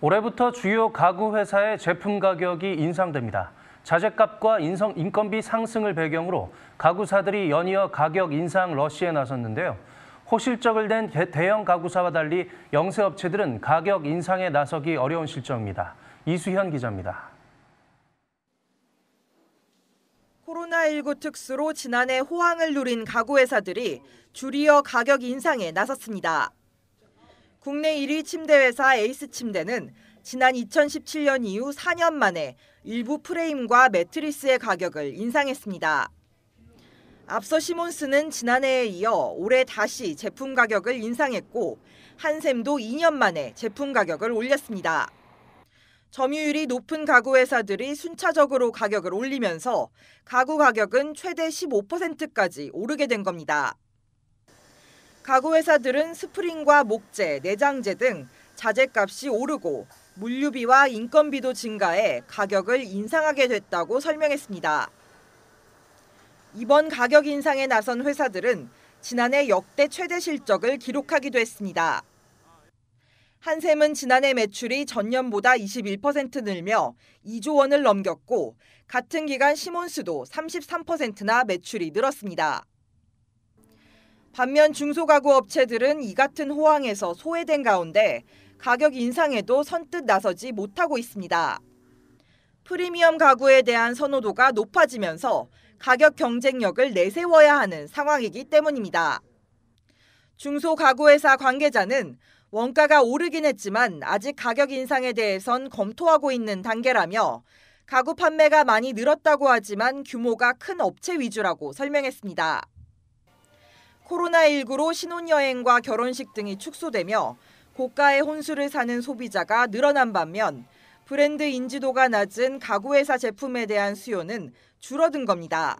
올해부터 주요 가구 회사의 제품 가격이 인상됩니다. 자재값과 인성, 인건비 상승을 배경으로 가구사들이 연이어 가격 인상 러시에 나섰는데요. 호실적을 낸 대형 가구사와 달리 영세업체들은 가격 인상에 나서기 어려운 실정입니다. 이수현 기자입니다. 코로나19 특수로 지난해 호황을 누린 가구 회사들이 줄이어 가격 인상에 나섰습니다. 국내 1위 침대 회사 에이스 침대는 지난 2017년 이후 4년 만에 일부 프레임과 매트리스의 가격을 인상했습니다. 앞서 시몬스는 지난해에 이어 올해 다시 제품 가격을 인상했고 한샘도 2년 만에 제품 가격을 올렸습니다. 점유율이 높은 가구 회사들이 순차적으로 가격을 올리면서 가구 가격은 최대 15%까지 오르게 된 겁니다. 가구회사들은 스프링과 목재, 내장재 등 자재값이 오르고 물류비와 인건비도 증가해 가격을 인상하게 됐다고 설명했습니다. 이번 가격 인상에 나선 회사들은 지난해 역대 최대 실적을 기록하기도 했습니다. 한샘은 지난해 매출이 전년보다 21% 늘며 2조 원을 넘겼고 같은 기간 시몬스도 33%나 매출이 늘었습니다. 반면 중소가구 업체들은 이 같은 호황에서 소외된 가운데 가격 인상에도 선뜻 나서지 못하고 있습니다. 프리미엄 가구에 대한 선호도가 높아지면서 가격 경쟁력을 내세워야 하는 상황이기 때문입니다. 중소가구회사 관계자는 원가가 오르긴 했지만 아직 가격 인상에 대해선 검토하고 있는 단계라며 가구 판매가 많이 늘었다고 하지만 규모가 큰 업체 위주라고 설명했습니다. 코로나19로 신혼여행과 결혼식 등이 축소되며 고가의 혼수를 사는 소비자가 늘어난 반면 브랜드 인지도가 낮은 가구회사 제품에 대한 수요는 줄어든 겁니다.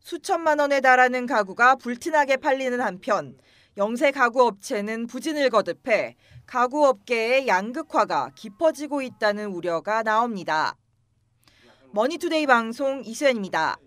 수천만 원에 달하는 가구가 불티나게 팔리는 한편 영세 가구 업체는 부진을 거듭해 가구 업계의 양극화가 깊어지고 있다는 우려가 나옵니다. 머니투데이 방송 이수연입니다.